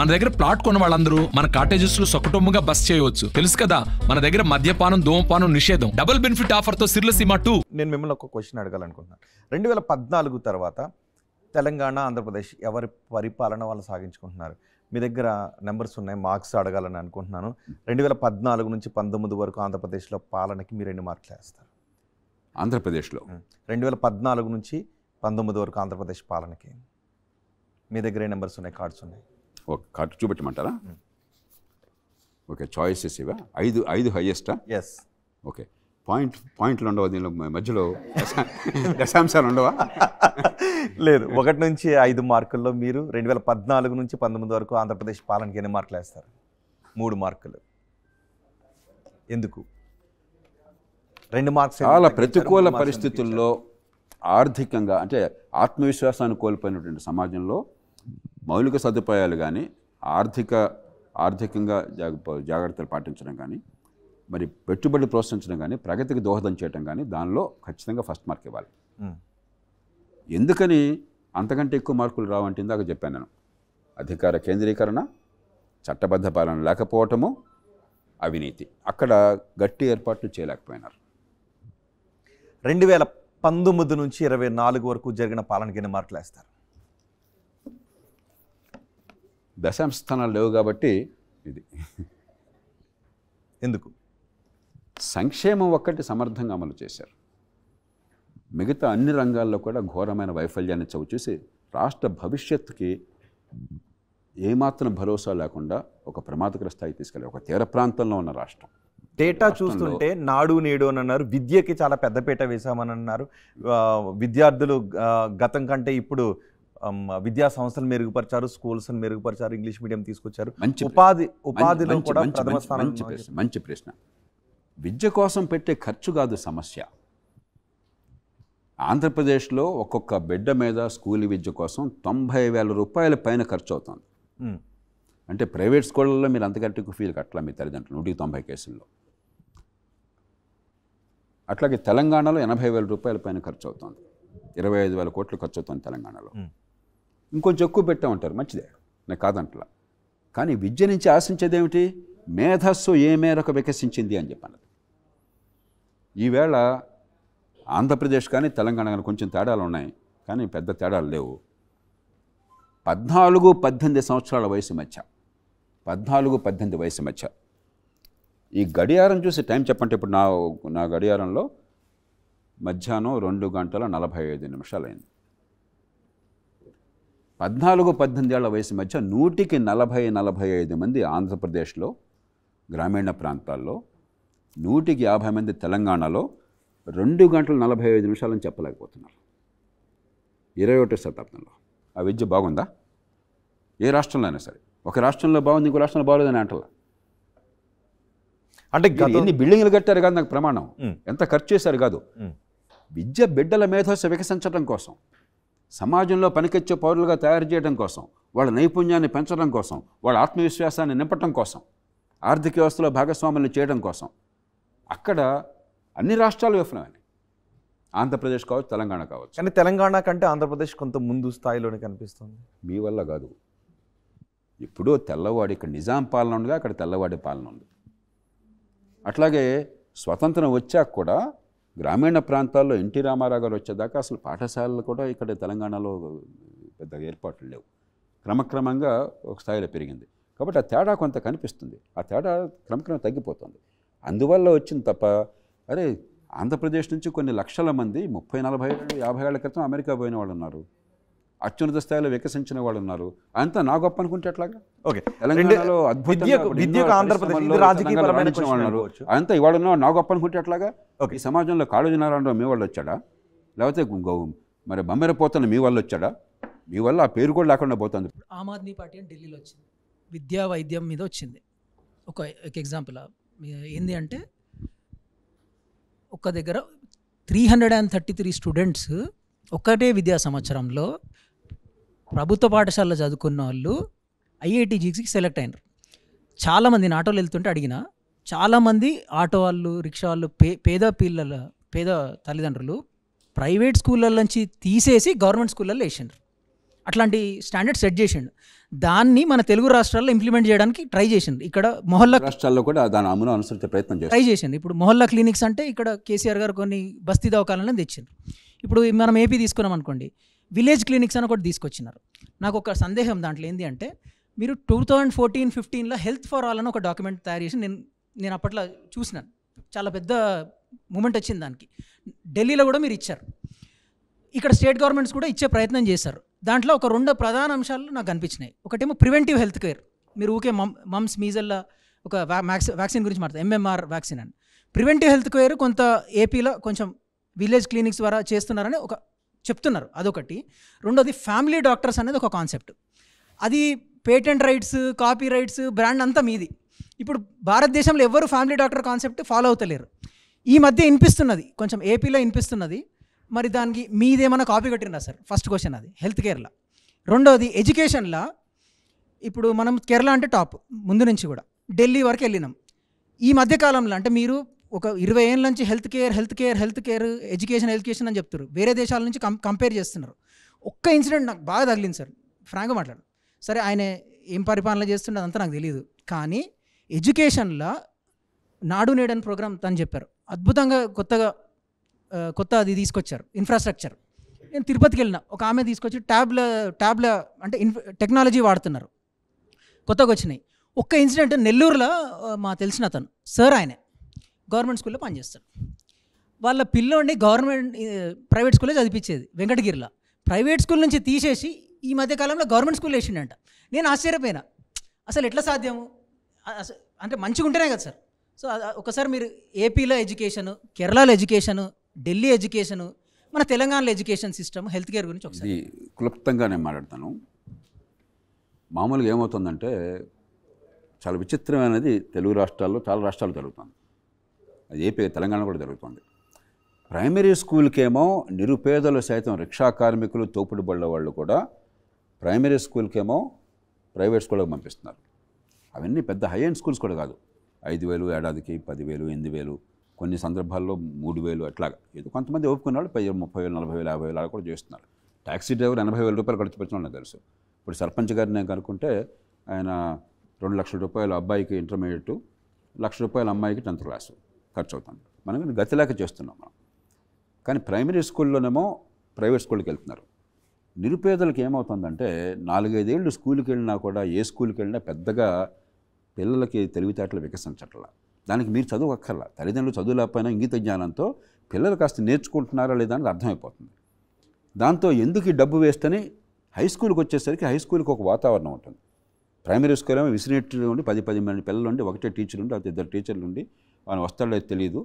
మన దగ్గర ప్లాట్ కొన్న వాళ్ళందరూ మన కాటేజెస్ లో సొకటొమ్ముగా బస్ చేయవచ్చు తెలుసు కదా మన దగ్గర మద్యపానం ధూమపానం నిషేధం డబుల్ బెనిఫిట్ ఆఫర్ తో సీమా టూ నేను మిమ్మల్ని ఒక క్వశ్చన్ అడగాలనుకుంటున్నాను రెండు వేల పద్నాలుగు తర్వాత తెలంగాణ ఆంధ్రప్రదేశ్ ఎవరి పరిపాలన వాళ్ళు సాగించుకుంటున్నారు మీ దగ్గర నెంబర్స్ ఉన్నాయి మార్క్స్ అడగాలని అనుకుంటున్నాను రెండు వేల పద్నాలుగు నుంచి పంతొమ్మిది వరకు ఆంధ్రప్రదేశ్లో పాలనకి మీరు ఎన్ని మార్కులు వేస్తారు ఆంధ్రప్రదేశ్లో రెండు వేల పద్నాలుగు నుంచి పంతొమ్మిది వరకు ఆంధ్రప్రదేశ్ పాలనకి మీ దగ్గర ఏ నెంబర్స్ ఉన్నాయి కార్డ్స్ ఉన్నాయి ఒక కార్డు చూపెట్టమంటారా ఓకే చాయిసెస్ ఇవా ఐదు ఐదు హైయెస్టా ఎస్ ఓకే పాయింట్ పాయింట్లు ఉండవు దీనిలో మధ్యలో దశాంశాలు ఉండవా లేదు ఒకటి నుంచి ఐదు మార్కుల్లో మీరు రెండు వేల పద్నాలుగు నుంచి పంతొమ్మిది వరకు ఆంధ్రప్రదేశ్ పాలనకి ఎన్ని మార్కులు వేస్తారు మూడు మార్కులు ఎందుకు రెండు మార్క్స్ చాలా ప్రతికూల పరిస్థితుల్లో ఆర్థికంగా అంటే ఆత్మవిశ్వాసాన్ని కోల్పోయినటువంటి సమాజంలో మౌలిక సదుపాయాలు కానీ ఆర్థిక ఆర్థికంగా జాగ్రత్తలు పాటించడం కానీ మరి పెట్టుబడులు ప్రోత్సహించడం కానీ ప్రగతికి దోహదం చేయడం కానీ దానిలో ఖచ్చితంగా ఫస్ట్ మార్క్ ఇవ్వాలి ఎందుకని అంతకంటే ఎక్కువ మార్కులు రావంటే ఇందాక చెప్పాను నేను అధికార కేంద్రీకరణ చట్టబద్ధ పాలన లేకపోవటము అవినీతి అక్కడ గట్టి ఏర్పాట్లు చేయలేకపోయినారు రెండు వేల పంతొమ్మిది నుంచి ఇరవై నాలుగు వరకు జరిగిన పాలనకి ఎన్ని మార్కులు వేస్తారు దశాంశ స్థానాలు లేవు కాబట్టి ఇది ఎందుకు సంక్షేమం ఒక్కటి సమర్థంగా అమలు చేశారు మిగతా అన్ని రంగాల్లో కూడా ఘోరమైన వైఫల్యాన్ని చవిచూసి రాష్ట్ర భవిష్యత్తుకి ఏమాత్రం భరోసా లేకుండా ఒక ప్రమాదకర స్థాయి తీసుకెళ్ళి ఒక తీర ప్రాంతంలో ఉన్న రాష్ట్రం డేటా చూస్తుంటే నాడు నేడు అని అన్నారు విద్యకి చాలా పెద్దపీట వేశామని అన్నారు విద్యార్థులు గతం కంటే ఇప్పుడు విద్యా సంస్థలు మెరుగుపరిచారు స్కూల్స్ మెరుగుపరిచారు ఇంగ్లీష్ మీడియం తీసుకొచ్చారు మంచి ఉపాధి ఉపాధి మంచి ప్రశ్న మంచి ప్రశ్న విద్య కోసం పెట్టే ఖర్చు కాదు సమస్య ఆంధ్రప్రదేశ్లో ఒక్కొక్క బిడ్డ మీద స్కూల్ విద్య కోసం తొంభై వేల రూపాయల పైన ఖర్చు అవుతుంది అంటే ప్రైవేట్ స్కూళ్ళల్లో మీరు అంతకంటే ఫీజు కట్టాలి మీ తల్లిదండ్రులు నూటికి తొంభై కేసుల్లో అట్లాగే తెలంగాణలో ఎనభై వేల రూపాయల పైన ఖర్చు అవుతుంది ఇరవై ఐదు వేల కోట్లు ఖర్చు అవుతుంది తెలంగాణలో ఇంకొంచెం ఎక్కువ పెట్టామంటారు మంచిదే నాకు కాదంటలా కానీ విద్య నుంచి ఆశించేదేమిటి మేధస్సు ఏ మేరకు వికసించింది అని చెప్పాను ఈవేళ ఆంధ్రప్రదేశ్ కానీ తెలంగాణ కానీ కొంచెం తేడాలు ఉన్నాయి కానీ పెద్ద తేడాలు లేవు పద్నాలుగు పద్దెనిమిది సంవత్సరాల వయసు మధ్య పద్నాలుగు పద్దెనిమిది వయసు మధ్య ఈ గడియారం చూసి టైం చెప్పంటే ఇప్పుడు నా నా గడియారంలో మధ్యాహ్నం రెండు గంటల నలభై ఐదు నిమిషాలు అయింది పద్నాలుగు పద్దెనిమిది ఏళ్ల వయసు మధ్య నూటికి నలభై నలభై ఐదు మంది ఆంధ్రప్రదేశ్లో గ్రామీణ ప్రాంతాల్లో నూటికి యాభై మంది తెలంగాణలో రెండు గంటల నలభై ఐదు నిమిషాలని చెప్పలేకపోతున్నారు ఇరవై ఒకటో శతాబ్దంలో ఆ విద్య బాగుందా ఏ రాష్ట్రంలో అయినా సరే ఒక రాష్ట్రంలో బాగుంది ఇంకో రాష్ట్రంలో బాగలేదని అంటలా అంటే ఎన్ని బిల్డింగ్లు కట్టారు కాదు నాకు ప్రమాణం ఎంత ఖర్చు చేశారు కాదు విద్య బిడ్డల మేధస్సు వికసించడం కోసం సమాజంలో పనికొచ్చే పౌరులుగా తయారు చేయడం కోసం వాళ్ళ నైపుణ్యాన్ని పెంచడం కోసం వాళ్ళ ఆత్మవిశ్వాసాన్ని నింపటం కోసం ఆర్థిక వ్యవస్థలో భాగస్వాములను చేయడం కోసం అక్కడ అన్ని రాష్ట్రాలు విఫలమైన ఆంధ్రప్రదేశ్ కావచ్చు తెలంగాణ కావచ్చు కానీ తెలంగాణ కంటే ఆంధ్రప్రదేశ్ కొంత ముందు స్థాయిలోనే కనిపిస్తుంది మీ వల్ల కాదు ఎప్పుడో తెల్లవాడి ఇక్కడ నిజాం పాలన ఉండగా అక్కడ తెల్లవాడి పాలన ఉంది అట్లాగే స్వతంత్రం వచ్చాక కూడా గ్రామీణ ప్రాంతాల్లో ఎన్టీ రామారావు గారు వచ్చేదాకా అసలు పాఠశాలలు కూడా ఇక్కడ తెలంగాణలో పెద్దగా ఏర్పాట్లు లేవు క్రమక్రమంగా ఒక స్థాయిలో పెరిగింది కాబట్టి ఆ తేడా కొంత కనిపిస్తుంది ఆ తేడా క్రమక్రమం తగ్గిపోతుంది అందువల్ల వచ్చింది తప్ప అరే ఆంధ్రప్రదేశ్ నుంచి కొన్ని లక్షల మంది ముప్పై నలభై యాభై ఏళ్ళ క్రితం అమెరికా పోయిన వాళ్ళు ఉన్నారు అత్యున్నత స్థాయిలో వికసించిన వాళ్ళు ఉన్నారు అంతా నా గొప్ప అనుకుంటే అట్లాగా ఓకే తెలంగాణలో ఉన్నారు అంతా ఇవాళ ఉన్న నా గొప్ప అనుకుంటే అట్లాగా ఈ సమాజంలో కాళోజీ నారాయణరావు మీ వాళ్ళు వచ్చాడా లేకపోతే మరి బమ్మెర పోతున్న మీ వాళ్ళు వచ్చాడా మీ వల్ల ఆ పేరు కూడా లేకుండా పోతుంది ఆమ్ ఆద్మీ పార్టీ అని ఢిల్లీలో వచ్చింది విద్యా వైద్యం మీద వచ్చింది ఒక ఎగ్జాంపుల్ ఏంది అంటే ఒక దగ్గర three hundred and thirty three students ఒక్కటే విద్యా సంవత్సరంలో ప్రభుత్వ పాఠశాలలో చదువుకున్న వాళ్ళు ఐఐటి జీకి సెలెక్ట్ అయినారు చాలామంది నేను ఆటోలు వెళ్తుంటే అడిగిన చాలామంది ఆటో వాళ్ళు రిక్షా వాళ్ళు పే పేద పిల్లల పేద తల్లిదండ్రులు ప్రైవేట్ స్కూళ్ళ నుంచి తీసేసి గవర్నమెంట్ స్కూళ్ళల్లో వేసిండ్రు అట్లాంటి స్టాండర్డ్ సెట్ చేసిండు దాన్ని మన తెలుగు రాష్ట్రాల్లో ఇంప్లిమెంట్ చేయడానికి ట్రై చేసిండు ఇక్కడ మొహల్లా రాష్ట్రాల్లో కూడా దాని అమలు అనుసరించే ప్రయత్నం ట్రై చేసిండు ఇప్పుడు మొహల్లా క్లినిక్స్ అంటే ఇక్కడ కేసీఆర్ గారు కొన్ని బస్తీ దవకాలను తెచ్చిండ్రు ఇప్పుడు మనం ఏపీ తీసుకున్నాం అనుకోండి విలేజ్ క్లినిక్స్ అని ఒకటి తీసుకొచ్చినారు నాకు ఒక సందేహం దాంట్లో ఏంటి అంటే మీరు టూ థౌజండ్ ఫోర్టీన్ ఫిఫ్టీన్లో హెల్త్ ఫర్ ఆల్ అని ఒక డాక్యుమెంట్ తయారు చేసి నేను నేను అప్పట్లో చూసినాను చాలా పెద్ద మూమెంట్ వచ్చింది దానికి ఢిల్లీలో కూడా మీరు ఇచ్చారు ఇక్కడ స్టేట్ గవర్నమెంట్స్ కూడా ఇచ్చే ప్రయత్నం చేశారు దాంట్లో ఒక రెండు ప్రధాన అంశాలు నాకు అనిపించినాయి ఒకటేమో ప్రివెంటివ్ హెల్త్ కేర్ మీరు ఊకే మమ్ మమ్స్ మీజల్లా ఒక వ్యాక్సిన్ గురించి మాట్లాడతారు ఎంఎంఆర్ వ్యాక్సిన్ అని ప్రివెంటివ్ హెల్త్ కేర్ కొంత ఏపీలో కొంచెం విలేజ్ క్లినిక్స్ ద్వారా చేస్తున్నారని ఒక చెప్తున్నారు అదొకటి రెండోది ఫ్యామిలీ డాక్టర్స్ అనేది ఒక కాన్సెప్ట్ అది patent rights copy rights brand అంతా మీది ఇప్పుడు భారతదేశంలో ఎవరు ఫ్యామిలీ డాక్టర్ కాన్సెప్ట్ ఫాలో అవుతలేరు ఈ మధ్య వినిపిస్తున్నది కొంచెం ఏపీలో వినిపిస్తున్నది మరి దానికి మీదేమైనా కాపీ కొట్టినా సార్ ఫస్ట్ క్వశ్చన్ అది హెల్త్ కేర్లో రెండోది ఎడ్యుకేషన్లో ఇప్పుడు మనం కేరళ అంటే టాప్ ముందు నుంచి కూడా ఢిల్లీ వరకు వెళ్ళినాం ఈ మధ్యకాలంలో అంటే మీరు ఒక ఇరవై ఏళ్ళ నుంచి health care health care health care education education అని చెప్తారు వేరే దేశాల నుంచి కం కంపేర్ చేస్తున్నారు ఒక్క ఇన్సిడెంట్ నాకు బాగా తగిలింది సార్ ఫ్రాంక్గా మాట్లాడు సరే ఆయన ఏం పరిపాలన చేస్తుండే అదంతా నాకు తెలియదు కానీ ఎడ్యుకేషన్లో నాడు నేడని ప్రోగ్రామ్ తను చెప్పారు అద్భుతంగా కొత్తగా కొత్త అది తీసుకొచ్చారు ఇన్ఫ్రాస్ట్రక్చర్ నేను తిరుపతికి వెళ్ళిన ఒక ఆమె తీసుకొచ్చి ట్యాబ్ల ట్యాబ్ల అంటే ఇన్ టెక్నాలజీ వాడుతున్నారు కొత్తగా వచ్చినాయి ఒక్క ఇన్సిడెంట్ నెల్లూరులో మా తెలిసిన అతను సార్ ఆయనే గవర్నమెంట్ స్కూల్లో పనిచేస్తాడు వాళ్ళ పిల్లోడిని గవర్నమెంట్ ప్రైవేట్ స్కూల్లో చదివించేది వెంకటగిరిలో ప్రైవేట్ స్కూల్ నుంచి తీసేసి ఈ మధ్యకాలంలో గవర్నమెంట్ స్కూల్ వేసిండంట నేను ఆశ్చర్యపోయినా అసలు ఎట్లా సాధ్యము అంటే మంచిగా ఉంటేనే కదా సార్ సో ఒకసారి మీరు ఏపీలో ఎడ్యుకేషను కేరళలో ఎడ్యుకేషను ఢిల్లీ ఎడ్యుకేషను మన తెలంగాణలో ఎడ్యుకేషన్ సిస్టమ్ హెల్త్ కేర్ గురించి ఒకసారి క్లుప్తంగా నేను మాట్లాడతాను మామూలుగా ఏమవుతుందంటే చాలా విచిత్రమైనది తెలుగు రాష్ట్రాల్లో చాలా రాష్ట్రాలు జరుగుతుంది అది ఏపీ తెలంగాణ కూడా జరుగుతుంది ప్రైమరీ స్కూల్కేమో నిరుపేదలు సైతం రిక్షా కార్మికులు తోపుడు బళ్ళ వాళ్ళు కూడా ప్రైమరీ స్కూల్కేమో ప్రైవేట్ స్కూళ్ళకి పంపిస్తున్నారు అవన్నీ పెద్ద హై అండ్ స్కూల్స్ కూడా కాదు ఐదు వేలు ఏడాదికి పదివేలు ఎనిమిది వేలు కొన్ని సందర్భాల్లో మూడు వేలు అట్లాగా ఇది కొంతమంది ఒప్పుకున్న వాళ్ళు పై ముప్పై వేలు నలభై వేలు యాభై వేలు అలా కూడా చేస్తున్నారు ట్యాక్సీ డ్రైవర్ ఎనభై వేల రూపాయలు ఖర్చు పెట్టిన తెలుసు ఇప్పుడు సర్పంచ్ గారిని నేను కనుక్కుంటే ఆయన రెండు లక్షల రూపాయలు అబ్బాయికి ఇంటర్మీడియట్ లక్ష రూపాయలు అమ్మాయికి టెన్త్ క్లాసు ఖర్చు అవుతుంది మనం లేక చేస్తున్నాం మనం కానీ ప్రైమరీ స్కూల్లోనేమో ప్రైవేట్ స్కూల్కి వెళ్తున్నారు నిరుపేదలకు ఏమవుతుందంటే నాలుగైదేళ్ళు స్కూల్కి వెళ్ళినా కూడా ఏ స్కూల్కి వెళ్ళినా పెద్దగా పిల్లలకి తెలివితేటలు వికసించట్ల దానికి మీరు చదువు అక్కర్లా తల్లిదండ్రులు చదువు లేకపోయినా ఇంగిత జ్ఞానంతో పిల్లలు కాస్త నేర్చుకుంటున్నారా లేదా అనేది అర్థమైపోతుంది దాంతో ఎందుకు ఈ డబ్బు వేస్ట్ అని హై స్కూల్కి వచ్చేసరికి హై స్కూల్కి ఒక వాతావరణం ఉంటుంది ప్రైమరీ స్కూల్ ఏమో విసినెట్లు ఉండి పది పది మంది పిల్లలు ఉండి ఒకటే టీచర్ ఉండి ఇద్దరు టీచర్లు ఉండి వస్తాడు వస్తాడో తెలియదు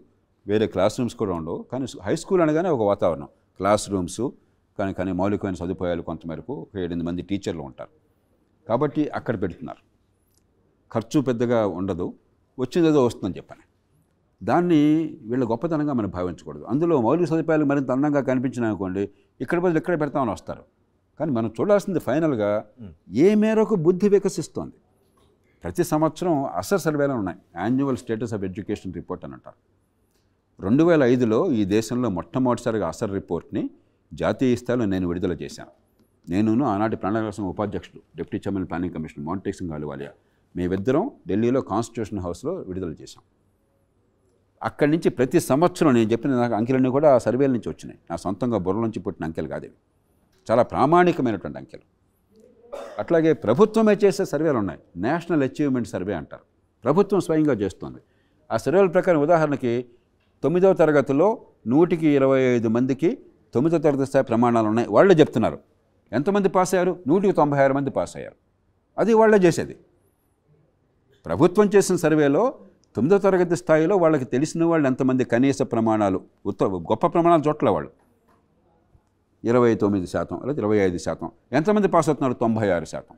వేరే క్లాస్ రూమ్స్ కూడా ఉండవు కానీ హై స్కూల్ అనగానే ఒక వాతావరణం క్లాస్ రూమ్స్ కానీ కానీ మౌలికమైన సదుపాయాలు కొంతమేరకు ఏడు ఏడెనిమిది మంది టీచర్లు ఉంటారు కాబట్టి అక్కడ పెడుతున్నారు ఖర్చు పెద్దగా ఉండదు వచ్చిందేదో వస్తుందని చెప్పాను దాన్ని వీళ్ళ గొప్పతనంగా మనం భావించకూడదు అందులో మౌలిక సదుపాయాలు మరింత అందంగా కనిపించినా అనుకోండి ఇక్కడ బదులు ఇక్కడ పెడతామని వస్తారు కానీ మనం చూడాల్సింది ఫైనల్గా ఏ మేరకు బుద్ధి వికసిస్తోంది ప్రతి సంవత్సరం అసర్ సర్వేలు ఉన్నాయి annual status of education report అని అంటారు రెండు వేల ఐదులో ఈ దేశంలో మొట్టమొదటిసారిగా అసర్ రిపోర్ట్ని జాతీయ స్థాయిలో నేను విడుదల చేశాను నేను ఆనాటి ప్రణాళిక సంఘం ఉపాధ్యక్షుడు deputy chairman planning commission Montek Singh Ahluwalia మేమిద్దరం ఢిల్లీలో కాన్స్టిట్యూషన్ హౌస్లో విడుదల చేశాం అక్కడి నుంచి ప్రతి సంవత్సరం నేను చెప్పిన నాకు అంకెలన్నీ కూడా సర్వేల నుంచి వచ్చినాయి నా సొంతంగా బుర్ర నుంచి పుట్టిన అంకెలు కాదు చాలా ప్రామాణికమైనటువంటి అంకెలు అట్లాగే ప్రభుత్వమే చేసే సర్వేలు ఉన్నాయి నేషనల్ అచీవ్మెంట్ సర్వే అంటారు ప్రభుత్వం స్వయంగా చేస్తుంది ఆ సర్వేల ప్రకారం ఉదాహరణకి తొమ్మిదవ తరగతిలో నూటికి ఇరవై ఐదు మందికి తొమ్మిదవ తరగతి స్థాయి ప్రమాణాలు ఉన్నాయి వాళ్ళే చెప్తున్నారు ఎంతమంది పాస్ అయ్యారు నూటికి తొంభై ఆరు మంది పాస్ అయ్యారు అది వాళ్ళే చేసేది ప్రభుత్వం చేసిన సర్వేలో తొమ్మిదో తరగతి స్థాయిలో వాళ్ళకి తెలిసిన వాళ్ళు ఎంతమంది కనీస ప్రమాణాలు ఉత్త గొప్ప ప్రమాణాలు చోట్ల వాళ్ళు ఇరవై తొమ్మిది శాతం లేదా ఇరవై ఐదు శాతం ఎంతమంది పాస్ అవుతున్నారు తొంభై ఆరు శాతం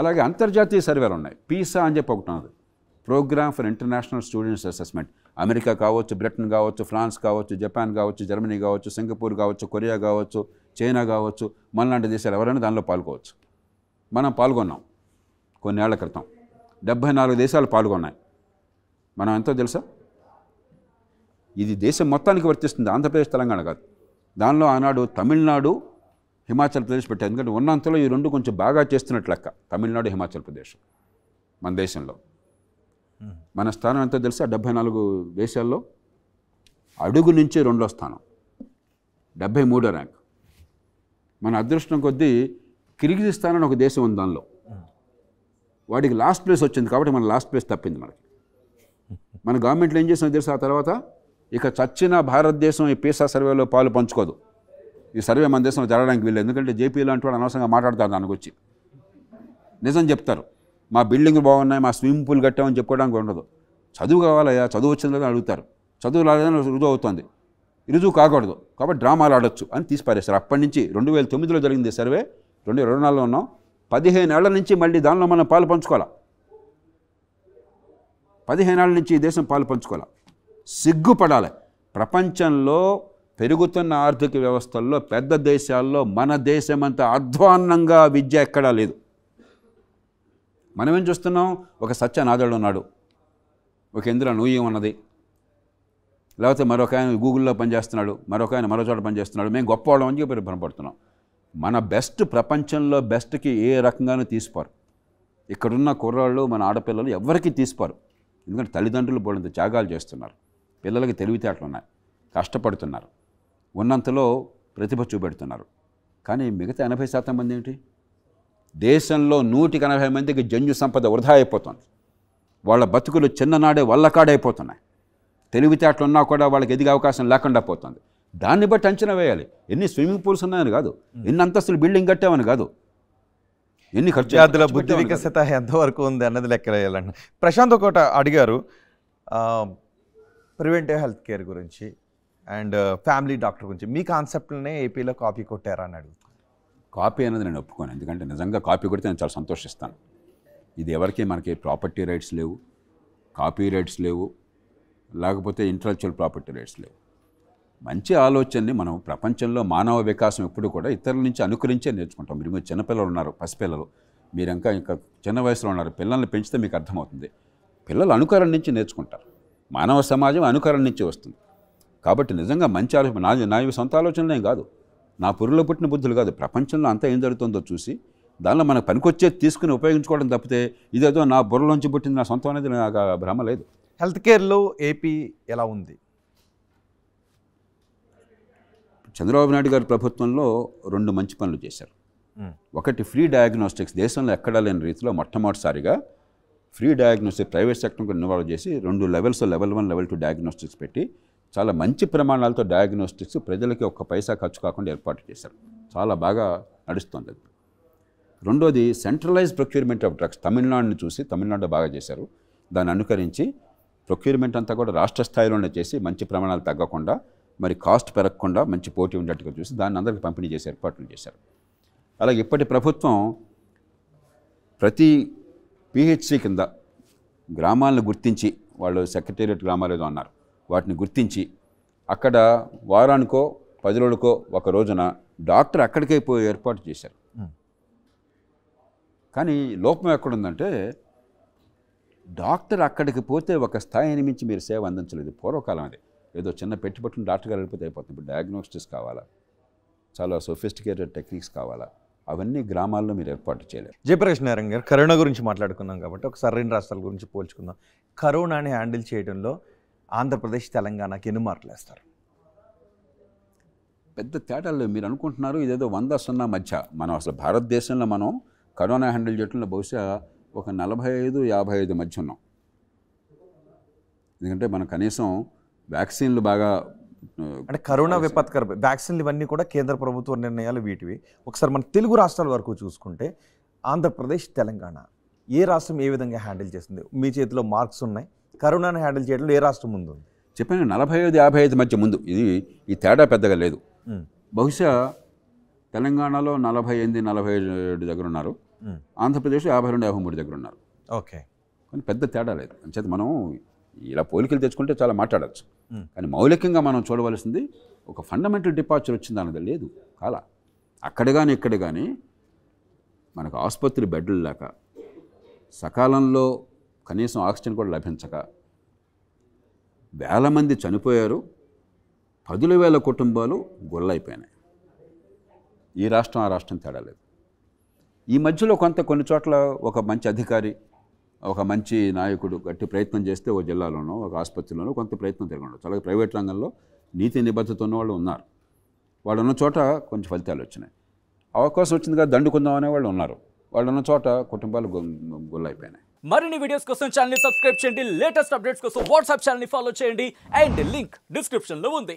అలాగే అంతర్జాతీయ సర్వేలు ఉన్నాయి పీసా అని చెప్పి ఒకటి ఉన్నది program for international students assessment America కావచ్చు బ్రిటన్ కావచ్చు ఫ్రాన్స్ కావచ్చు జపాన్ కావచ్చు జర్మనీ కావచ్చు సింగపూర్ కావచ్చు కొరియా కావచ్చు చైనా కావచ్చు మనలాంటి దేశాలు ఎవరైనా దానిలో పాల్గొవచ్చు మనం పాల్గొన్నాం కొన్నేళ్ల క్రితం డెబ్భై నాలుగు దేశాలు పాల్గొన్నాయి మనం ఎంతో తెలుసా ఇది దేశం మొత్తానికి వర్తిస్తుంది ఆంధ్రప్రదేశ్ తెలంగాణ కాదు దానిలో ఆనాడు తమిళనాడు హిమాచల్ ప్రదేశ్ పెట్టారు ఎందుకంటే ఉన్నంతలో ఈ రెండు కొంచెం బాగా చేస్తున్నట్లు లెక్క తమిళనాడు హిమాచల్ ప్రదేశ్ మన దేశంలో మన స్థానం ఎంతో తెలుసా డెబ్బై నాలుగు దేశాల్లో అడుగు నుంచి రెండో స్థానం డెబ్బై మూడో ర్యాంక్ మన అదృష్టం కొద్దీ కిర్గిజిస్తాన్ అని ఒక దేశం ఉంది దానిలో వాడికి లాస్ట్ ప్లేస్ వచ్చింది కాబట్టి మన లాస్ట్ ప్లేస్ తప్పింది మనకి మన గవర్నమెంట్లో ఏం చేసిన తెలుసు ఆ తర్వాత ఇక చచ్చిన భారతదేశం ఈ పీసా సర్వేలో పాలు పంచుకోదు ఈ సర్వే మన దేశంలో జరగడానికి వీళ్ళు ఎందుకంటే జేపీ లాంటి వాడు అనవసరంగా మాట్లాడతారు దానికి వచ్చి నిజం చెప్తారు మా బిల్డింగ్లు బాగున్నాయి మా స్విమ్మింగ్ పూల్ కట్టామని చెప్పుకోవడానికి ఉండదు చదువు కావాలయ్యా చదువు వచ్చిందని అడుగుతారు చదువు రాలేదని రుజువు అవుతుంది రుజువు కాకూడదు కాబట్టి డ్రామాలు ఆడొచ్చు అని తీసి పారేస్తారు అప్పటి నుంచి రెండు వేల తొమ్మిదిలో జరిగింది సర్వే రెండు ఇరవై నాలుగులో ఉన్నాం పదిహేను ఏళ్ల నుంచి మళ్ళీ దానిలో మనం పాలు పంచుకోవాలా పదిహేను ఏళ్ళ నుంచి ఈ దేశం పాలు పంచుకోవాలా సిగ్గుపడాలి ప్రపంచంలో పెరుగుతున్న ఆర్థిక వ్యవస్థల్లో పెద్ద దేశాల్లో మన దేశం అంత అధ్వాన్నంగా విద్య ఎక్కడా లేదు మనమేం చూస్తున్నాం ఒక సత్యనాథుడు ఉన్నాడు ఒక ఇందులో నూయం ఉన్నది లేకపోతే మరొక ఆయన గూగుల్లో పనిచేస్తున్నాడు మరొక ఆయన మరో చోట పనిచేస్తున్నాడు మేము గొప్పవాళ్ళం అని చెప్పి భ్రమపడుతున్నాం మన బెస్ట్ ప్రపంచంలో బెస్ట్కి ఏ రకంగానూ తీసుకోరు ఇక్కడున్న కుర్రాళ్ళు మన ఆడపిల్లలు ఎవరికి తీసుకోరు ఎందుకంటే తల్లిదండ్రులు బోడంత త్యాగాలు చేస్తున్నారు పిల్లలకి తెలివితేటలు ఉన్నాయి కష్టపడుతున్నారు ఉన్నంతలో ప్రతిభ చూపెడుతున్నారు కానీ మిగతా ఎనభై శాతం మంది ఏమిటి దేశంలో నూటికి ఎనభై మందికి జంజు సంపద వృధా అయిపోతుంది వాళ్ళ బతుకులు చిన్ననాడే వల్లకాడైపోతున్నాయి ఉన్నా కూడా వాళ్ళకి ఎదిగే అవకాశం లేకుండా పోతుంది దాన్ని బట్టి అంచనా వేయాలి ఎన్ని స్విమ్మింగ్ పూల్స్ ఉన్నాయని కాదు ఎన్ని అంతస్తులు బిల్డింగ్ కట్టామని కాదు ఎన్ని విద్యార్థుల బుద్ధి వికసిత ఎంతవరకు ఉంది అన్నది లెక్కలేయాలండి ప్రశాంత్ ఒకట అడిగారు ప్రివెంటివ్ హెల్త్ కేర్ గురించి అండ్ uh, ఫ్యామిలీ డాక్టర్ గురించి మీ కాన్సెప్ట్లనే ఏపీలో కాపీ కొట్టారా అని అడుగుతాను కాపీ అనేది నేను ఒప్పుకోను ఎందుకంటే నిజంగా కాపీ కొడితే నేను చాలా సంతోషిస్తాను ఇది ఎవరికి మనకి ప్రాపర్టీ రైట్స్ లేవు కాపీ రైట్స్ లేవు లేకపోతే ఇంటలెక్చువల్ ప్రాపర్టీ రైట్స్ లేవు మంచి ఆలోచనని మనం ప్రపంచంలో మానవ వికాసం ఎప్పుడు కూడా ఇతరుల నుంచి అనుకరించే నేర్చుకుంటాం మీరు మీరు చిన్నపిల్లలు ఉన్నారు పసిపిల్లలు మీరు ఇంకా ఇంకా చిన్న వయసులో ఉన్నారు పిల్లల్ని పెంచితే మీకు అర్థమవుతుంది పిల్లలు అనుకరణ నుంచి నేర్చుకుంటారు మానవ సమాజం అనుకరణ నుంచి వస్తుంది కాబట్టి నిజంగా మంచి ఆలోచన నా నావి సొంత ఆలోచనలేం కాదు నా పురులో పుట్టిన బుద్ధులు కాదు ప్రపంచంలో అంతా ఏం జరుగుతుందో చూసి దానిలో మనకు పనికొచ్చే తీసుకుని ఉపయోగించుకోవడం తప్పితే ఇదేదో నా బుర్రలోంచి పుట్టింది నా సొంతం అనేది నాకు భ్రమ లేదు హెల్త్ కేర్లో ఏపీ ఎలా ఉంది చంద్రబాబు నాయుడు గారి ప్రభుత్వంలో రెండు మంచి పనులు చేశారు ఒకటి ఫ్రీ డయాగ్నోస్టిక్స్ దేశంలో ఎక్కడా లేని రీతిలో మొట్టమొదటిసారిగా ఫ్రీ డయాగ్నోస్టిక్ ప్రైవేట్ సెక్టర్ని కూడా ఇన్వాల్వ్ చేసి రెండు levels level one level two diagnostics పెట్టి చాలా మంచి ప్రమాణాలతో డయాగ్నోస్టిక్స్ ప్రజలకి ఒక్క పైసా ఖర్చు కాకుండా ఏర్పాటు చేశారు చాలా బాగా నడుస్తుంది అది రెండోది సెంట్రలైజ్ ప్రొక్యూర్మెంట్ ఆఫ్ డ్రగ్స్ తమిళనాడుని చూసి తమిళనాడు బాగా చేశారు దాన్ని అనుకరించి ప్రొక్యూర్మెంట్ అంతా కూడా రాష్ట్ర స్థాయిలోనే చేసి మంచి ప్రమాణాలు తగ్గకుండా మరి కాస్ట్ పెరగకుండా మంచి పోటీ ఉండేట్టుగా చూసి దాన్ని అందరికీ పంపిణీ చేసే ఏర్పాట్లు చేశారు అలాగే ఇప్పటి ప్రభుత్వం ప్రతి పిహెచ్సి కింద గ్రామాలను గుర్తించి వాళ్ళు సెక్రటేరియట్ గ్రామాలు ఏదో అన్నారు వాటిని గుర్తించి అక్కడ వారానికో పది రోజులకో ఒక రోజున డాక్టర్ అక్కడికే పోయి ఏర్పాటు చేశారు కానీ లోపం ఎక్కడుందంటే డాక్టర్ అక్కడికి పోతే ఒక స్థాయిని మించి మీరు సేవ అందించలేదు పూర్వకాలం అది ఏదో చిన్న పెట్టుబట్టిన డాక్టర్ గారు వెళ్ళిపోతే అయిపోతుంది ఇప్పుడు డయాగ్నోస్టిక్స్ కావాలా చాలా సొఫిస్టికేటెడ్ టెక్నిక్స్ కావాలా అవన్నీ గ్రామాల్లో మీరు ఏర్పాటు చేయలేరు జయప్రకాష్ నారాయణ గారు కరోనా గురించి మాట్లాడుకుందాం కాబట్టి ఒకసారి రెండు రాష్ట్రాల గురించి పోల్చుకుందాం కరోనాని హ్యాండిల్ చేయడంలో ఆంధ్రప్రదేశ్ తెలంగాణకి ఎన్ని మార్కులు వేస్తారు పెద్ద తేడాలు మీరు అనుకుంటున్నారు ఇదేదో వంద సున్నా మధ్య మనం అసలు భారతదేశంలో మనం కరోనా హ్యాండిల్ చేయడంలో బహుశా ఒక నలభై ఐదు యాభై ఐదు మధ్య ఉన్నాం ఎందుకంటే మనం కనీసం వ్యాక్సిన్లు బాగా అంటే కరోనా విపత్కర వ్యాక్సిన్లు ఇవన్నీ కూడా కేంద్ర ప్రభుత్వ నిర్ణయాలు వీటివి ఒకసారి మన తెలుగు రాష్ట్రాల వరకు చూసుకుంటే ఆంధ్రప్రదేశ్ తెలంగాణ ఏ రాష్ట్రం ఏ విధంగా హ్యాండిల్ చేస్తుంది మీ చేతిలో మార్క్స్ ఉన్నాయి కరోనాను హ్యాండిల్ చేయడంలో ఏ రాష్ట్రం ముందు చెప్పాను నలభై ఐదు యాభై ఐదు మధ్య ముందు ఇది ఈ తేడా పెద్దగా లేదు బహుశా తెలంగాణలో నలభై ఎనిమిది నలభై ఏడు దగ్గర ఉన్నారు ఆంధ్రప్రదేశ్ యాభై రెండు యాభై మూడు దగ్గర ఉన్నారు ఓకే కానీ పెద్ద తేడా లేదు అంచేత మనం ఇలా పోలికలు తెచ్చుకుంటే చాలా మాట్లాడచ్చు కానీ మౌలికంగా మనం చూడవలసింది ఒక ఫండమెంటల్ డిపార్చర్ వచ్చింది అన్నది లేదు కాల అక్కడ కానీ ఇక్కడ కానీ మనకు ఆసుపత్రి బెడ్లు లేక సకాలంలో కనీసం ఆక్సిజన్ కూడా లభించక వేల మంది చనిపోయారు పదుల వేల కుటుంబాలు గొల్లైపోయినాయి ఈ రాష్ట్రం ఆ రాష్ట్రం తేడా లేదు ఈ మధ్యలో కొంత కొన్ని చోట్ల ఒక మంచి అధికారి ఒక మంచి నాయకుడు గట్టి ప్రయత్నం చేస్తే ఒక జిల్లాలోనో ఒక ఆసుపత్రిలోనో కొంత ప్రయత్నం జరగండు అలాగే ప్రైవేట్ రంగంలో నీతి నిబద్ధత ఉన్న వాళ్ళు ఉన్నారు వాళ్ళు ఉన్న చోట కొంచెం ఫలితాలు వచ్చినాయి అవకాశం వచ్చింది కదా దండుకుందాం అనే వాళ్ళు ఉన్నారు వాళ్ళు ఉన్న చోట కుటుంబాలు గుల్లైపోయినాయి మరిన్ని వీడియోస్ కోసం ఛానల్ సబ్స్క్రైబ్ చేయండి లేటెస్ట్ అప్డేట్స్ కోసం వాట్సాప్ ఛానల్ ఫాలో చేయండి అండ్ లింక్ డిస్క్రిప్షన్లో ఉంది